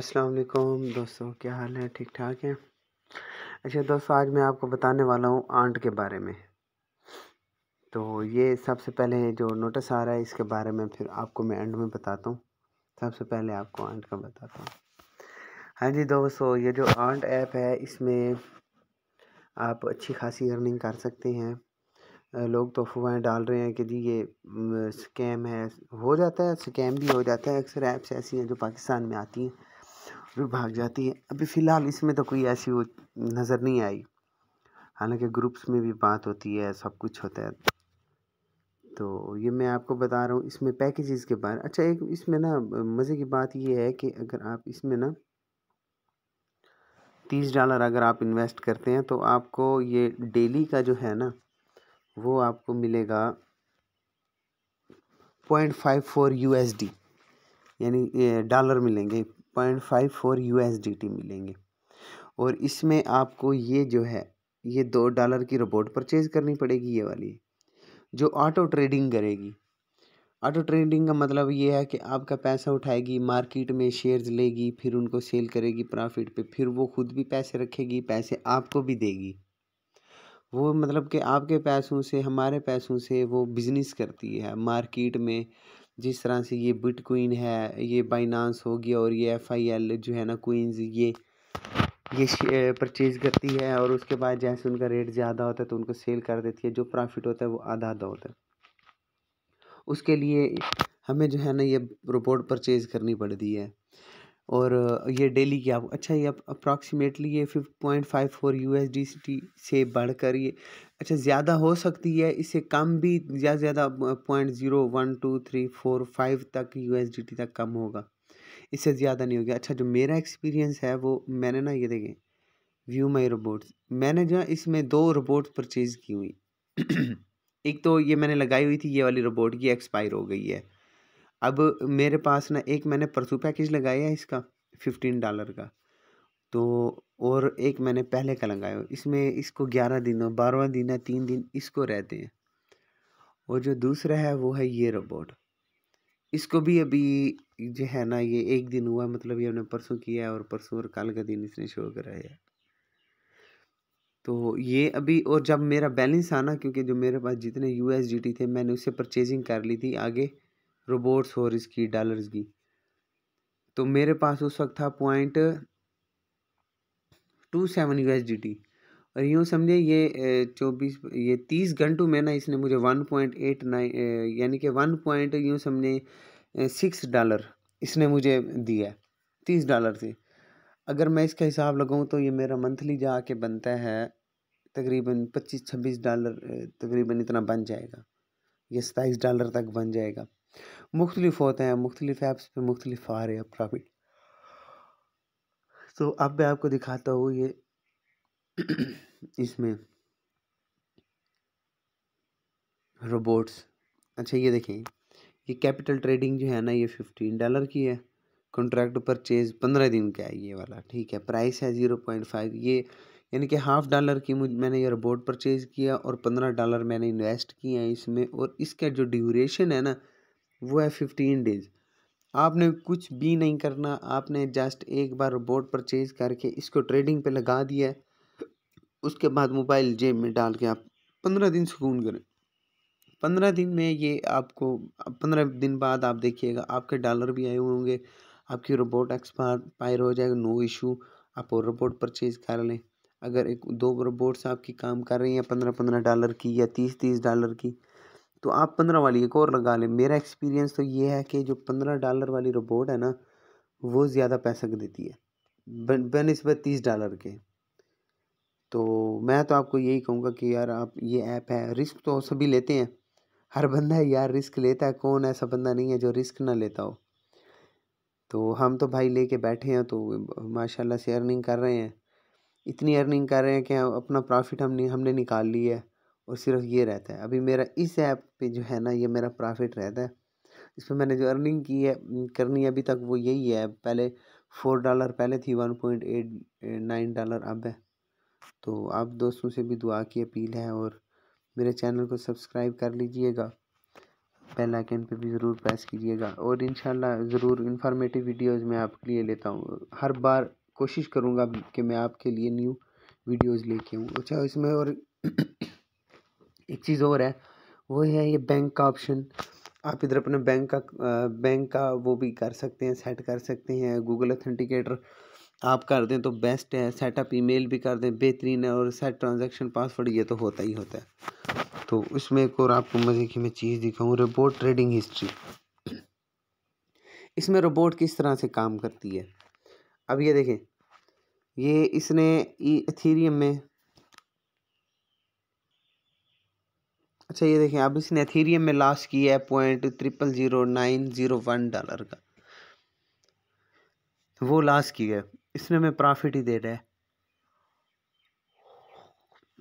अस्सलाम वालेकुम दोस्तों क्या हाल है ठीक ठाक है अच्छा दोस्तों आज मैं आपको बताने वाला हूँ आंट के बारे में तो ये सबसे पहले जो नोटिस आ रहा है इसके बारे में फिर आपको मैं एंड में बताता हूँ सबसे पहले आपको आंट का बताता हूँ हाँ जी दोस्तों ये जो आंट ऐप है इसमें आप अच्छी खासी अर्निंग कर सकते हैं लोग तो अफवाहें डाल रहे हैं कि जी ये स्कैम है हो जाता है स्कैम भी हो जाता है अक्सर ऐप्स ऐसी हैं जो पाकिस्तान में आती हैं फिर भाग जाती है अभी फ़िलहाल इसमें तो कोई ऐसी वो नज़र नहीं आई हालांकि ग्रुप्स में भी बात होती है सब कुछ होता है तो ये मैं आपको बता रहा हूँ इसमें पैकेजेस के बारे अच्छा एक इसमें ना मज़े की बात ये है कि अगर आप इसमें ना तीस डॉलर अगर आप इन्वेस्ट करते हैं तो आपको ये डेली का जो है ना वो आपको मिलेगा पॉइंट फाइव फोर यू यानी डॉलर मिलेंगे point five four U S D T मिलेंगे और इसमें आपको ये जो है ये दो डॉलर की रोबोट परचेज करनी पड़ेगी ये वाली जो ऑटो ट्रेडिंग करेगी ऑटो ट्रेडिंग का मतलब ये है कि आपका पैसा उठाएगी मार्केट में शेयर्स लेगी फिर उनको सेल करेगी प्रॉफिट पे फिर वो खुद भी पैसे रखेगी पैसे आपको भी देगी वो मतलब कि आपके पैसों से हमारे पैसों से वो बिज़नेस करती है मार्केट में जिस तरह से ये बिटकॉइन है ये बाइनांस हो गया और ये एफ आई एल जो है ना कोइंस ये ये परचेज करती है और उसके बाद जैसे उनका रेट ज़्यादा होता है तो उनको सेल कर देती है जो प्रॉफिट होता है वो आधा आधा होता है उसके लिए हमें जो है ना ये रोबोट परचेज़ करनी पड़ती है और ये डेली की आप अच्छा ये अप्रॉक्सीमेटली ये फिफ्ट point five four U S D T से बढ़कर ये अच्छा ज़्यादा हो सकती है इससे कम भी ज़्यादा से ज़्यादा point zero one two three four five तक यू तक कम होगा इससे ज़्यादा नहीं होगा अच्छा जो मेरा एक्सपीरियंस है वो मैंने ना ये देखें व्यू माई रोबोट मैंने जो इसमें दो रोबोट परचेज़ की हुई एक तो ये मैंने लगाई हुई थी ये वाली रोबोट ये एक्सपायर हो गई है अब मेरे पास ना एक मैंने परसों पैकेज लगाया है इसका फिफ्टीन डॉलर का तो और एक मैंने पहले का लगाया इसमें इसको ग्यारह दिन और बारहवा दिन है तीन दिन इसको रहते हैं और जो दूसरा है वो है ये रोबोट इसको भी अभी जो है ना ये एक दिन हुआ मतलब ये हमने परसों किया है और परसों और कल का दिन इसने शो कराया तो ये अभी और जब मेरा बैलेंस आना क्योंकि जो मेरे पास जितने यू थे मैंने उससे परचेजिंग कर ली थी आगे रोबोट्स और इसकी डॉलर्स की तो मेरे पास उस वक्त था point two seven U S D T और यूँ समझे ये चौबीस ये तीस घंटों में ना इसने मुझे वन पॉइंट एट नाइन यानी कि वन पॉइंट यूँ समझे सिक्स डॉलर इसने मुझे दिया तीस डॉलर से अगर मैं इसका हिसाब लगाऊँ तो ये मेरा मंथली जा के बनता है तकरीबन पच्चीस छब्बीस डॉलर तकरीबन इतना बन जाएगा ये सताईस डॉलर तक बन जाएगा मुख्तलिफ होते हैं मुख्तलिफ ऐप्स पर मुख्तलिफ आ रहे हैं प्रॉफिट तो अब मैं आपको दिखाता हूँ ये इसमें रोबोट्स अच्छा ये देखें ये कैपिटल ट्रेडिंग जो है ना ये फिफ्टीन डॉलर की है कॉन्ट्रैक्ट परचेज पंद्रह दिन का है ये वाला ठीक है प्राइस है ज़ीरो पॉइंट फाइव ये यानी कि हाफ डॉलर की मैंने ये रोबोट परचेज़ किया और पंद्रह डॉलर मैंने इन्वेस्ट किए हैं इसमें और इसका जो ड्यूरेशन है ना वो है फिफ्टीन डेज़ आपने कुछ भी नहीं करना आपने जस्ट एक बार बोर्ड परचेज़ करके इसको ट्रेडिंग पे लगा दिया उसके बाद मोबाइल जेब में डाल के आप पंद्रह दिन सुकून करें पंद्रह दिन में ये आपको पंद्रह दिन बाद आप देखिएगा आपके डॉलर भी आए हुए होंगे आपकी रोबोट एक्सपायर हो जाएगा नो इशू आप और रोबोट परचेज़ कर लें अगर एक दो रोबोट्स आपकी काम कर रही हैं पंद्रह पंद्रह डॉलर की या तीस तीस डॉलर की तो आप पंद्रह वाली एक और लगा लें मेरा एक्सपीरियंस तो ये है कि जो पंद्रह डॉलर वाली रोबोट है ना वो ज़्यादा पैसा देती है बनस्बत तीस डॉलर के तो मैं तो आपको यही कहूँगा कि यार आप ये ऐप है रिस्क तो सभी लेते हैं हर बंदा यार रिस्क लेता है कौन ऐसा बंदा नहीं है जो रिस्क ना लेता हो तो हम तो भाई लेके बैठे हैं तो माशाल्लाह से अर्निंग कर रहे हैं इतनी अर्निंग कर रहे हैं कि अपना प्रॉफिट हमने हमने निकाल लिया है और सिर्फ ये रहता है अभी मेरा इस ऐप पे जो है ना ये मेरा प्रॉफिट रहता है इस पर मैंने जो अर्निंग की है करनी अभी तक वो यही है पहले फोर डॉलर पहले थी one point eight nine dollar अब है तो आप दोस्तों से भी दुआ की अपील है और मेरे चैनल को सब्सक्राइब कर लीजिएगा बेल आइकन पे भी ज़रूर प्रेस कीजिएगा और इन ज़रूर इन्फॉर्मेटिव वीडियोज़ मैं आपके लिए लेता हूँ हर बार कोशिश करूँगा कि मैं आपके लिए न्यू वीडियोज़ लेके आऊँ अच्छा इसमें और एक चीज़ और है वो है ये बैंक का ऑप्शन आप इधर अपने बैंक का बैंक का वो भी कर सकते हैं सेट कर सकते हैं गूगल ऑथेंटिकेटर आप कर दें तो बेस्ट है सेटअप ईमेल भी कर दें बेहतरीन है और सेट ट्रांजैक्शन पासवर्ड ये तो होता ही होता है तो उसमें एक और आपको मज़े की मैं चीज़ दिखाऊँ रोबोट ट्रेडिंग हिस्ट्री इसमें रोबोट किस तरह से काम करती है अब ये देखें ये इसने थीरियम e- में अच्छा ये देखें अब इसने एथीरियम में लॉस किया है point triple zero nine zero one dollar का वो लॉस किया है इसने हमें प्रॉफिट ही दे रहा है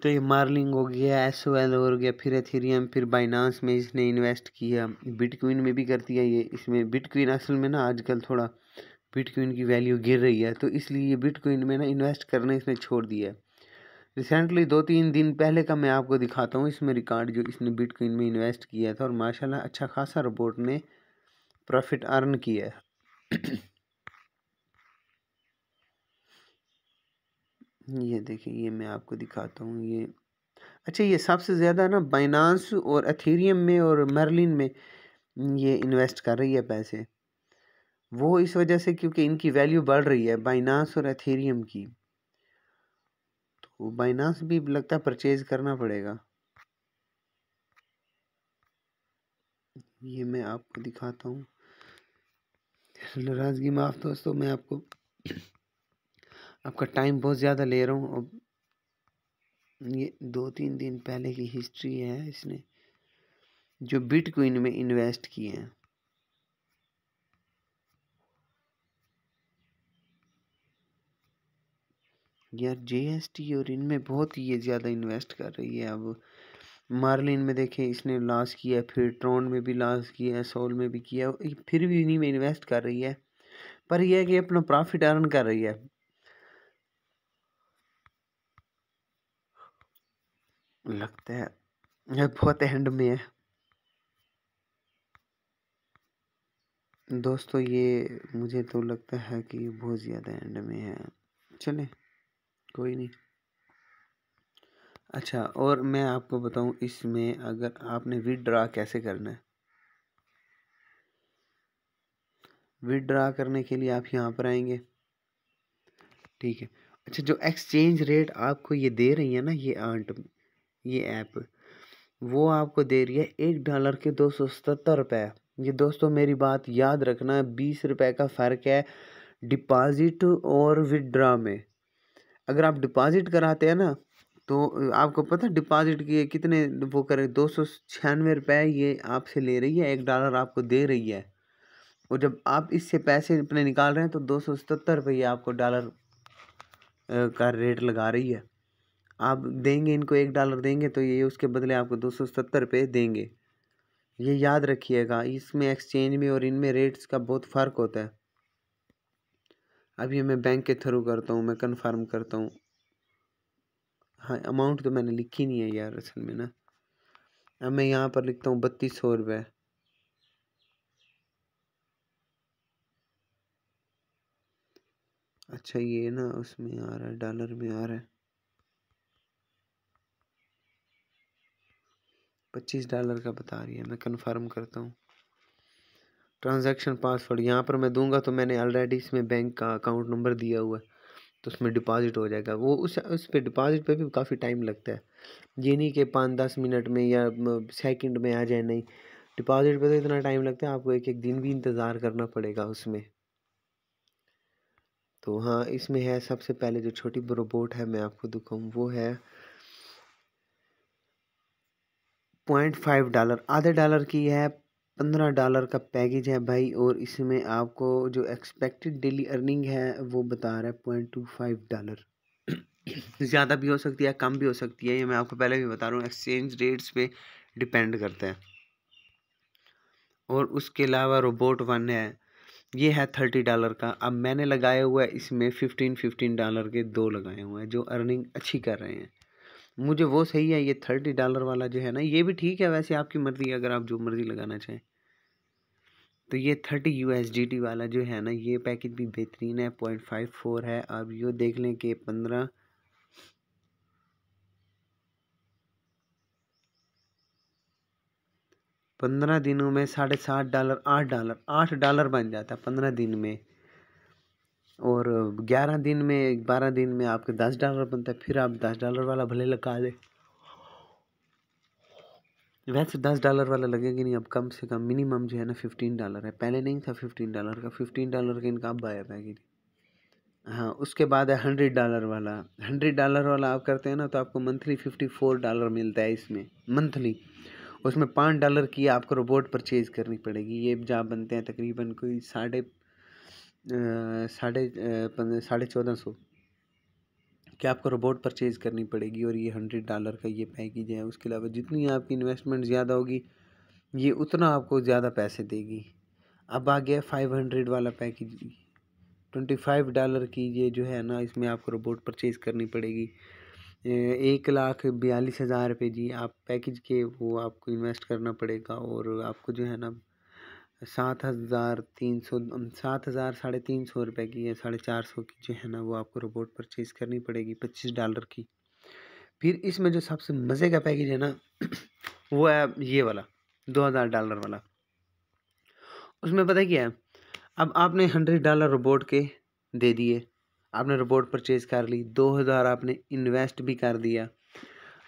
तो ये मार्लिंग हो गया एस ओ एल हो गया फिर एथीरियम फिर बाइनांस में इसने इन्वेस्ट किया बिटकॉइन में भी कर दिया ये इसमें बिटकॉइन असल में ना आजकल थोड़ा बिटकॉइन की वैल्यू गिर रही है तो इसलिए ये बिटकॉइन में ना इन्वेस्ट करना इसने छोड़ दिया है रिसेंटली दो तीन दिन पहले का मैं आपको दिखाता हूँ इसमें रिकॉर्ड जो इसने बिटकॉइन में इन्वेस्ट किया था और माशाल्लाह अच्छा खासा रिपोर्ट ने प्रॉफिट अर्न किया है ये देखिए ये मैं आपको दिखाता हूँ ये अच्छा ये सबसे ज़्यादा ना बाइनांस और एथेरियम में और मर्लिन में ये इन्वेस्ट कर रही है पैसे वो इस वजह से क्योंकि इनकी वैल्यू बढ़ रही है बाइनांस और एथेरियम की वो बाइनास भी लगता है परचेज करना पड़ेगा ये मैं आपको दिखाता हूँ नाराज़गी माफ़ दोस्तों मैं आपको आपका टाइम बहुत ज़्यादा ले रहा हूँ अब ये दो तीन दिन पहले की हिस्ट्री है इसने जो बिटकॉइन में इन्वेस्ट किए हैं यार टी और इनमें बहुत ही ये ज़्यादा इन्वेस्ट कर रही है अब मार्लिन में देखें इसने लॉस किया फिर ट्रॉन में भी लॉस किया सोल में भी किया फिर भी इन्हीं में इन्वेस्ट कर रही है पर यह है कि अपना प्रॉफिट अर्न कर रही है लगता है यह बहुत एंड में है दोस्तों ये मुझे तो लगता है कि बहुत ज़्यादा एंड में है चलें कोई नहीं अच्छा और मैं आपको बताऊं इसमें अगर आपने विदड्रा कैसे करना है विदड्रा करने के लिए आप यहाँ पर आएंगे ठीक है अच्छा जो एक्सचेंज रेट आपको ये दे रही है ना ये आंट ये ऐप वो आपको दे रही है एक डॉलर के दो सौ सतर रुपये ये दोस्तों मेरी बात याद रखना बीस रुपए का फ़र्क है डिपॉजिट और विदड्रा में अगर आप डिपॉजिट कराते हैं ना तो आपको पता डिपॉजिट किए कितने वो करें दो सौ छियानवे रुपये ये आपसे ले रही है एक डॉलर आपको दे रही है और जब आप इससे पैसे अपने निकाल रहे हैं तो दो सौ सतहत्तर रुपये आपको डॉलर का रेट लगा रही है आप देंगे इनको एक डॉलर देंगे तो ये उसके बदले आपको दो सौ सत्तर रुपये देंगे ये याद रखिएगा इसमें एक्सचेंज में और इनमें रेट्स का बहुत फ़र्क होता है अभी मैं बैंक के थ्रू करता हूँ मैं कन्फर्म करता हूँ हाँ अमाउंट तो मैंने लिखी नहीं है यार असल में ना अब मैं यहाँ पर लिखता हूँ बत्तीस सौ रुपये अच्छा ये ना उसमें आ रहा है डॉलर में आ रहा है पच्चीस डॉलर का बता रही है मैं कन्फर्म करता हूँ ट्रांजैक्शन पासवर्ड यहाँ पर मैं दूंगा तो मैंने ऑलरेडी इसमें बैंक का अकाउंट नंबर दिया हुआ है तो उसमें डिपॉजिट हो जाएगा वो उस उस पर डिपॉजिट पे भी काफ़ी टाइम लगता है ये नहीं कि पाँच दस मिनट में या सेकंड में आ जाए नहीं डिपॉजिट पे तो इतना टाइम लगता है आपको एक एक दिन भी इंतज़ार करना पड़ेगा उसमें तो हाँ इसमें है सबसे पहले जो छोटी रोबोट है मैं आपको दिखाऊँ वो है पॉइंट फाइव डॉलर आधे डॉलर की है पंद्रह डॉलर का पैकेज है भाई और इसमें आपको जो एक्सपेक्टेड डेली अर्निंग है वो बता रहा है पॉइंट टू फाइव डॉलर ज़्यादा भी हो सकती है कम भी हो सकती है ये मैं आपको पहले भी बता रहा हूँ एक्सचेंज रेट्स पे डिपेंड करता है और उसके अलावा रोबोट वन है ये है थर्टी डॉलर का अब मैंने लगाया हुआ है इसमें फिफ्टीन फिफ्टीन डॉलर के दो लगाए हुए हैं जो अर्निंग अच्छी कर रहे हैं मुझे वो सही है ये थर्टी डॉलर वाला जो है ना ये भी ठीक है वैसे आपकी मर्ज़ी अगर आप जो मर्ज़ी लगाना चाहें तो ये thirty U S D T वाला जो है ना ये पैकेज भी बेहतरीन है पॉइंट फाइव फोर है अब यो देख लें कि पंद्रह पंद्रह दिनों में साढ़े सात डॉलर आठ डॉलर आठ डॉलर बन जाता है पंद्रह दिन में और ग्यारह दिन में बारह दिन में आपके दस डॉलर बनता है फिर आप दस डॉलर वाला भले लगा दें वैक्स तो दस डॉलर वाला लगेगा नहीं अब कम से कम मिनिमम जो है ना फिफ्टीन डॉलर है पहले नहीं था फिफ्टीन डॉलर का फिफ्टीन डॉलर का इनका अब आया पैकेज हाँ उसके बाद है हंड्रेड डॉलर वाला हंड्रेड डॉलर वाला आप करते हैं ना तो आपको मंथली फिफ्टी फोर डॉलर मिलता है इसमें मंथली उसमें पाँच डॉलर की आपको रोबोट परचेज़ करनी पड़ेगी ये जहाँ बनते हैं तकरीबन कोई साढ़े साढ़े साढ़े चौदह सौ कि आपको रोबोट परचेज़ करनी पड़ेगी और ये हंड्रेड डॉलर का ये पैकेज है उसके अलावा जितनी आपकी इन्वेस्टमेंट ज़्यादा होगी ये उतना आपको ज़्यादा पैसे देगी अब आ गया फाइव हंड्रेड वाला पैकेज ट्वेंटी फाइव डॉलर की ये जो है ना इसमें आपको रोबोट परचेज़ करनी पड़ेगी एक लाख बयालीस हज़ार रुपये जी आप पैकेज के वो आपको इन्वेस्ट करना पड़ेगा और आपको जो है ना सात हज़ार तीन सौ सात हज़ार साढ़े तीन सौ रुपये की या साढ़े चार सौ की जो है ना वो आपको रोबोट परचेज़ करनी पड़ेगी पच्चीस डॉलर की फिर इसमें जो सबसे मज़े का पैकेज है ना वो है ये वाला दो हज़ार डॉलर वाला उसमें पता क्या है अब आपने हंड्रेड डॉलर रोबोट के दे दिए आपने रोबोट परचेज़ कर ली दो हज़ार आपने इन्वेस्ट भी कर दिया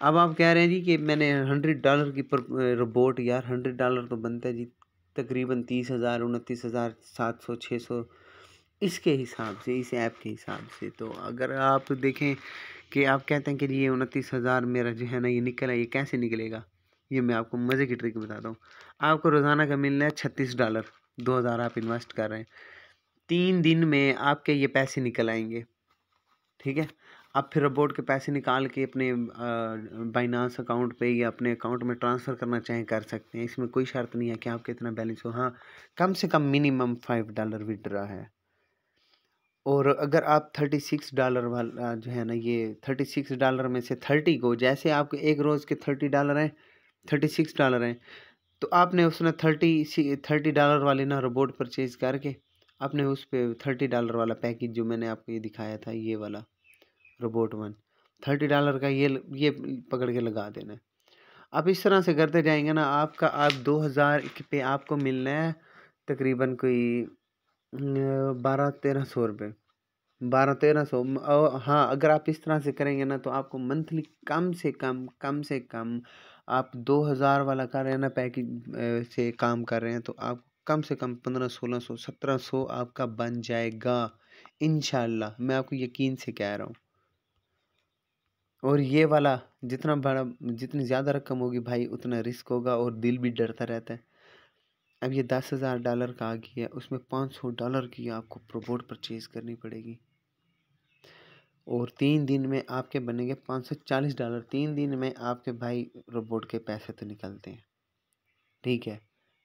अब आप कह रहे हैं जी कि मैंने हंड्रेड डॉलर की पर रोबोट यार हंड्रेड डॉलर तो बनता है जी तकरीबन तीस हज़ार उनतीस हज़ार सात सौ छः सौ इसके हिसाब से इस ऐप के हिसाब से तो अगर आप देखें कि आप कहते हैं कि ये उनतीस हज़ार मेरा जो है ना ये निकला ये कैसे निकलेगा ये मैं आपको मज़े की ट्रिक बताता हूँ आपको रोज़ाना का मिलना है छत्तीस डॉलर दो हज़ार आप इन्वेस्ट कर रहे हैं तीन दिन में आपके ये पैसे निकल आएंगे ठीक है आप फिर रोबोट के पैसे निकाल के अपने बाइनास अकाउंट पे या अपने अकाउंट में ट्रांसफ़र करना चाहें कर सकते हैं इसमें कोई शर्त नहीं है कि आपके इतना बैलेंस हो हाँ कम से कम मिनिमम फाइव डॉलर विड्रा है और अगर आप थर्टी सिक्स डॉलर वाला जो है ना ये थर्टी सिक्स डॉलर में से थर्टी को जैसे आपके एक रोज़ के थर्टी डॉलर हैं थर्टी सिक्स डॉलर हैं तो आपने उसने थर्टी थर्टी डॉलर वाले ना रोबोट परचेज़ करके आपने उस पर थर्टी डॉलर वाला पैकेज जो मैंने आपको ये दिखाया था ये वाला रोबोट वन थर्टी डॉलर का ये ये पकड़ के लगा देना है आप इस तरह से करते जाएंगे ना आपका आप दो हज़ार पे आपको मिलना है तकरीबन कोई बारह तेरह सौ रुपये बारह तेरह सौ हाँ अगर आप इस तरह से करेंगे ना तो आपको मंथली कम से कम कम से कम आप दो हज़ार वाला कर रहे हैं ना पैकेज से काम कर रहे हैं तो आप कम से कम पंद्रह सोलह सौ सत्रह सौ आपका बन जाएगा इन मैं आपको यकीन से कह रहा हूँ और ये वाला जितना बड़ा जितनी ज़्यादा रकम होगी भाई उतना रिस्क होगा और दिल भी डरता रहता है अब ये दस हज़ार डॉलर का आ गया उसमें पाँच सौ डॉलर की आपको प्रोबोट परचेज़ करनी पड़ेगी और तीन दिन में आपके बनेंगे पाँच सौ चालीस डॉलर तीन दिन में आपके भाई रोबोट के पैसे तो निकलते हैं ठीक है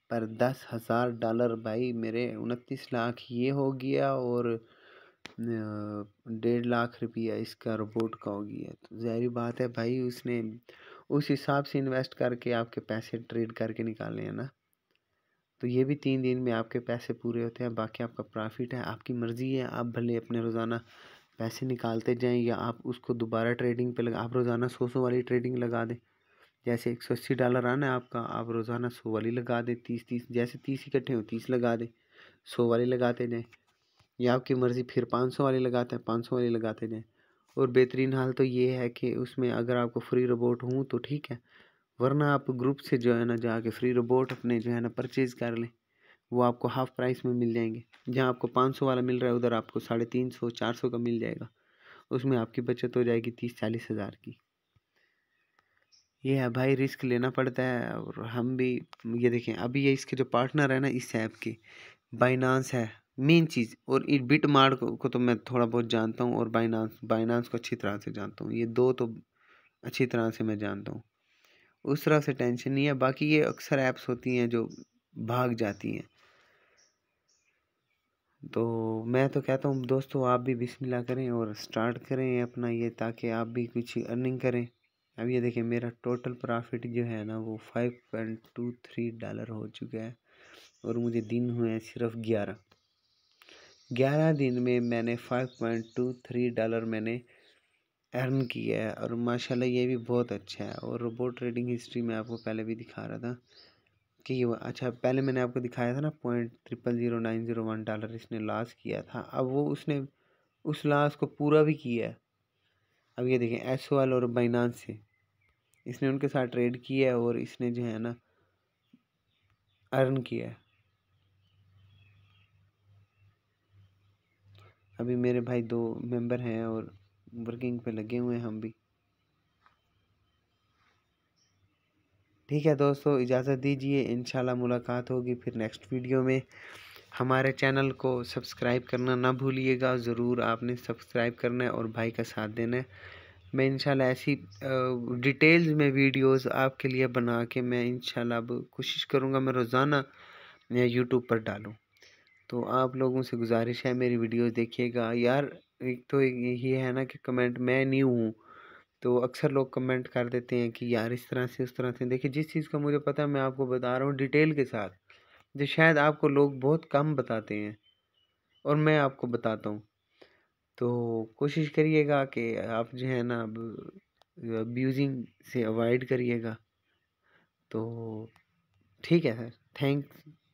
पर दस हज़ार डॉलर भाई मेरे उनतीस लाख ये हो गया और डेढ़ लाख रुपया इसका रोबोट का हो गया तो जहरी बात है भाई उसने उस हिसाब से इन्वेस्ट करके आपके पैसे ट्रेड करके निकाले हैं ना तो ये भी तीन दिन में आपके पैसे पूरे होते हैं बाकी आपका प्रॉफिट है आपकी मर्ज़ी है आप भले अपने रोज़ाना पैसे निकालते जाएं या आप उसको दोबारा ट्रेडिंग पे लगा आप रोज़ाना सौ सौ वाली ट्रेडिंग लगा दें जैसे एक सौ अस्सी डॉलर आना है आपका आप रोज़ाना सौ वाली लगा दें तीस तीस जैसे तीस इकट्ठे हो तीस लगा दें सौ वाली लगाते जाएँ या आपकी मर्ज़ी फिर पाँच सौ वाली लगाते हैं पाँच सौ वाली लगाते जाएँ और बेहतरीन हाल तो ये है कि उसमें अगर आपको फ्री रोबोट हूँ तो ठीक है वरना आप ग्रुप से जो है ना जाके फ्री रोबोट अपने जो है ना परचेज़ कर लें वो आपको हाफ़ प्राइस में मिल जाएंगे जहाँ आपको पाँच सौ वाला मिल रहा है उधर आपको साढ़े तीन सौ चार सौ का मिल जाएगा उसमें आपकी बचत हो जाएगी तीस चालीस हज़ार की ये है भाई रिस्क लेना पड़ता है और हम भी ये देखें अभी ये इसके जो पार्टनर है ना इस ऐप के बाइनांस है मेन चीज़ और ये बिट मार्ड को, को तो मैं थोड़ा बहुत जानता हूँ और बाइनांस बाइनांस को अच्छी तरह से जानता हूँ ये दो तो अच्छी तरह से मैं जानता हूँ उस तरह से टेंशन नहीं है बाकी ये अक्सर ऐप्स होती हैं जो भाग जाती हैं तो मैं तो कहता हूँ दोस्तों आप भी बिस्मिल्लाह करें और स्टार्ट करें अपना ये ताकि आप भी कुछ अर्निंग करें अब ये देखें मेरा टोटल प्रॉफिट जो है ना वो five point two three dollar हो चुका है और मुझे दिन हुए हैं सिर्फ ग्यारह ग्यारह दिन में मैंने five point two three dollar मैंने अर्न किया है और माशाल्लाह ये भी बहुत अच्छा है और रोबोट ट्रेडिंग हिस्ट्री में आपको पहले भी दिखा रहा था कि ये अच्छा पहले मैंने आपको दिखाया था ना point triple zero nine zero one dollar इसने लॉस किया था अब वो उसने उस लॉस को पूरा भी किया है अब ये देखें एस और बाइनास से इसने उनके साथ ट्रेड किया है और इसने जो है ना अर्न किया है अभी मेरे भाई दो मेंबर हैं और वर्किंग पे लगे हुए हैं हम भी ठीक है दोस्तों इजाज़त दीजिए इन मुलाकात होगी फिर नेक्स्ट वीडियो में हमारे चैनल को सब्सक्राइब करना ना भूलिएगा ज़रूर आपने सब्सक्राइब करना है और भाई का साथ देना है मैं इंशाल्लाह ऐसी डिटेल्स में वीडियोस आपके लिए बना के मैं इंशाल्लाह अब कोशिश करूँगा मैं रोज़ाना यूट्यूब पर डालूँ तो आप लोगों से गुजारिश है मेरी वीडियोस देखिएगा यार एक तो यही है ना कि कमेंट मैं न्यू हूँ तो अक्सर लोग कमेंट कर देते हैं कि यार इस तरह से उस तरह से देखिए जिस चीज़ का मुझे पता है मैं आपको बता रहा हूँ डिटेल के साथ जो शायद आपको लोग बहुत कम बताते हैं और मैं आपको बताता हूँ तो कोशिश करिएगा कि आप जो है ना अब्यूजिंग से अवॉइड करिएगा तो ठीक है सर थैंक्स